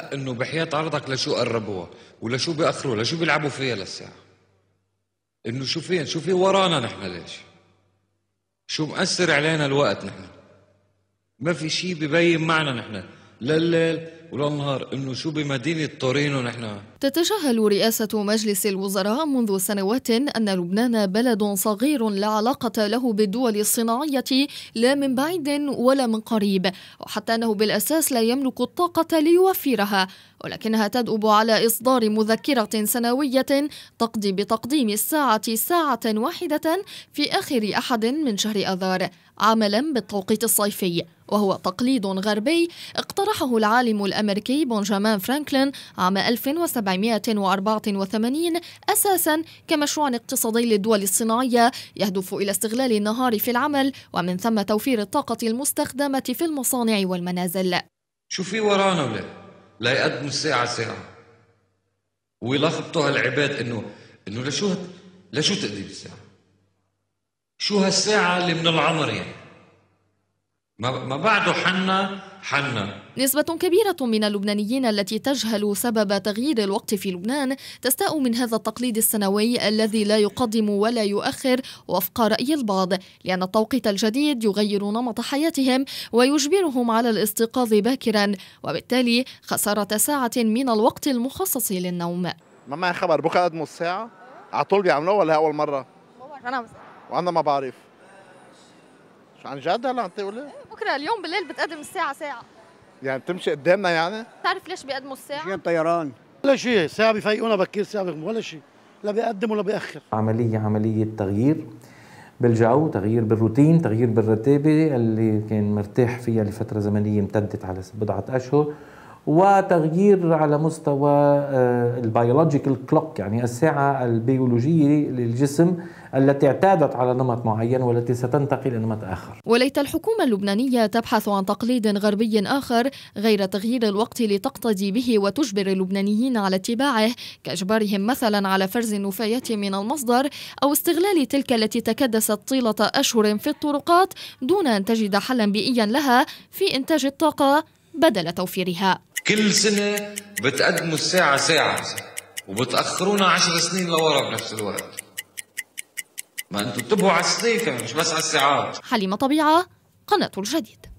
انه بحياة عرضك لشو قربوها ولشو بأخروها لشو بيلعبوا فيها للساعة انه شو فين شو في ورانا نحن ليش شو مأثر علينا الوقت نحن ما في شيء ببين معنا نحن لا الليل ولا انه شو بمدينه طورينو نحن تتجاهل رئاسه مجلس الوزراء منذ سنوات ان لبنان بلد صغير لا علاقه له بالدول الصناعيه لا من بعيد ولا من قريب وحتى انه بالاساس لا يملك الطاقه ليوفرها ولكنها تدؤب على إصدار مذكرة سنوية تقضي بتقديم الساعة ساعة واحدة في آخر أحد من شهر آذار عملا بالتوقيت الصيفي وهو تقليد غربي اقترحه العالم الأمريكي بنجامان فرانكلين عام 1784 أساسا كمشروع اقتصادي للدول الصناعية يهدف إلى استغلال النهار في العمل ومن ثم توفير الطاقة المستخدمة في المصانع والمنازل شو في ورانا ولا ليقدموا ساعة ساعة ويلخبطوا هالعباد انه انه لشو لشو تقدم الساعة؟ شو هالساعة اللي من العمر يعني؟ ما بعده حنا حنا نسبة كبيرة من اللبنانيين التي تجهل سبب تغيير الوقت في لبنان تستاء من هذا التقليد السنوي الذي لا يقدم ولا يؤخر وفق رأي البعض لأن التوقيت الجديد يغير نمط حياتهم ويجبرهم على الاستيقاظ باكرا وبالتالي خسارة ساعة من الوقت المخصص للنوم ما معي خبر بكره قدموا الساعة على طول بيعملوها ولا أول مرة؟ ما بعرف أنا وأنا ما بعرف عن جد هلا عم تقولي؟ بكره اليوم بالليل بتقدم الساعه ساعه يعني بتمشي قدامنا يعني؟ بتعرف ليش بيقدموا الساعه؟ جيم طيران ولا شيء ساعه بفيقونا بكير ساعه بيقوموا ولا شيء لا بيقدم ولا بيأخر عمليه عمليه تغيير بالجو تغيير بالروتين تغيير بالرتابه اللي كان مرتاح فيها لفتره زمنيه امتدت على بضعه اشهر وتغيير على مستوى آه، البيولوجيكال كلوك يعني الساعة البيولوجية للجسم التي اعتادت على نمط معين والتي ستنتقل إلى نمط آخر وليت الحكومة اللبنانية تبحث عن تقليد غربي آخر غير تغيير الوقت لتقتدي به وتجبر اللبنانيين على اتباعه كإجبارهم مثلا على فرز النفايات من المصدر أو استغلال تلك التي تكدست طيلة أشهر في الطرقات دون أن تجد حلا بيئيا لها في إنتاج الطاقة بدل توفيرها كل سنة بتقدموا الساعة ساعة وبتأخرونا عشر سنين لورا بنفس الوقت ما انتم انتبهوا على السنين كمان مش بس على الساعات حليمة طبيعة قناة الجديد